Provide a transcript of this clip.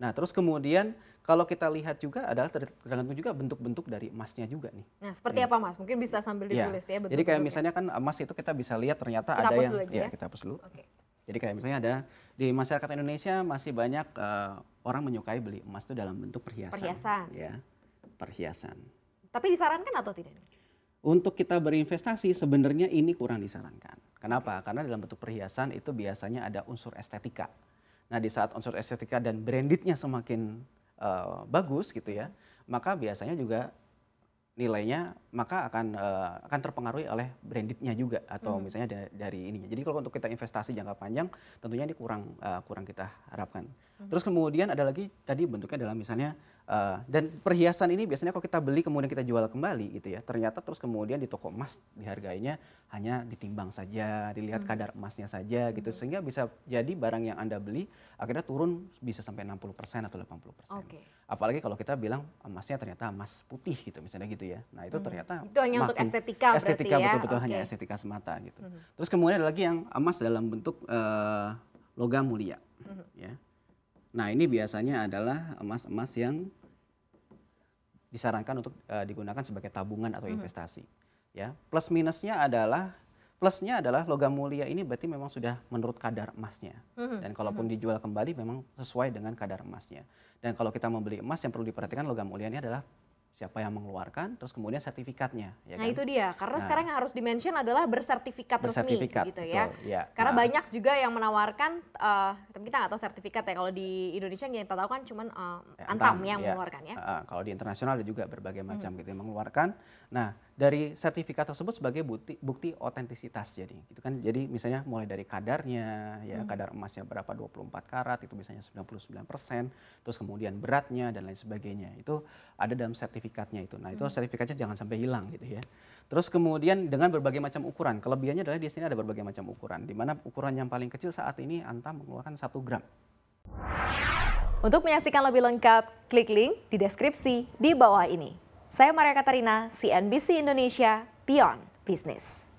Nah, terus kemudian kalau kita lihat juga adalah tergantung juga bentuk-bentuk dari emasnya juga nih. Nah, seperti ya. apa Mas? Mungkin bisa sambil iya. ditulis ya, ya bentuk Jadi kayak misalnya kan emas itu kita bisa lihat ternyata kita ada yang ya, ya, kita hapus dulu. Okay. Jadi kayak misalnya ada di masyarakat Indonesia masih banyak uh, orang menyukai beli emas itu dalam bentuk perhiasan. Perhiasan. Ya. Perhiasan. Tapi disarankan atau tidak? Untuk kita berinvestasi sebenarnya ini kurang disarankan. Kenapa? Karena dalam bentuk perhiasan itu biasanya ada unsur estetika. Nah di saat unsur estetika dan brandednya semakin uh, bagus gitu ya, maka biasanya juga nilainya maka akan uh, akan terpengaruhi oleh brandednya juga atau hmm. misalnya da dari ininya. Jadi kalau untuk kita investasi jangka panjang tentunya ini kurang uh, kurang kita harapkan. Hmm. Terus kemudian ada lagi tadi bentuknya adalah misalnya uh, dan perhiasan ini biasanya kalau kita beli kemudian kita jual kembali gitu ya. Ternyata terus kemudian di toko emas dihargainya hanya ditimbang saja, dilihat hmm. kadar emasnya saja gitu hmm. sehingga bisa jadi barang yang Anda beli akhirnya turun bisa sampai 60% atau 80%. Okay. Apalagi kalau kita bilang emasnya ternyata emas putih gitu misalnya gitu ya ya. Nah itu hmm. ternyata itu hanya untuk estetika, estetika ya? betul-betul okay. hanya estetika semata gitu. -hmm. Terus kemudian ada lagi yang emas dalam bentuk uh, logam mulia, -hmm. ya. Nah ini biasanya adalah emas-emas yang disarankan untuk uh, digunakan sebagai tabungan atau hmm. investasi, -hmm. ya. Plus minusnya adalah plusnya adalah logam mulia ini berarti memang sudah menurut kadar emasnya. Hmm. Dan kalaupun dijual kembali memang sesuai dengan kadar emasnya. Dan kalau kita membeli emas yang perlu diperhatikan logam mulia ini adalah siapa yang mengeluarkan, terus kemudian sertifikatnya. Ya nah kan? itu dia, karena nah, sekarang yang harus dimention adalah bersertifikat, bersertifikat resmi gitu ya. betul, ya. Karena nah. banyak juga yang menawarkan, uh, eh, tapi kita nggak tahu sertifikat ya, kalau di Indonesia yang kita tahu kan cuma uh, eh, eh, Antam, Antam yang ya. mengeluarkan ya. Uh, kalau di internasional ada juga berbagai macam hmm. gitu yang mengeluarkan. Nah dari sertifikat tersebut sebagai bukti bukti otentisitas jadi gitu kan jadi misalnya mulai dari kadarnya ya hmm. kadar emasnya berapa 24 karat itu misalnya 99% terus kemudian beratnya dan lain sebagainya itu ada dalam sertifikatnya itu nah itu hmm. sertifikatnya jangan sampai hilang gitu ya terus kemudian dengan berbagai macam ukuran kelebihannya adalah di sini ada berbagai macam ukuran di mana ukuran yang paling kecil saat ini antam mengeluarkan satu gram untuk menyaksikan lebih lengkap, klik link di deskripsi di bawah ini. Saya Maria Katarina, CNBC Indonesia, Beyond Business.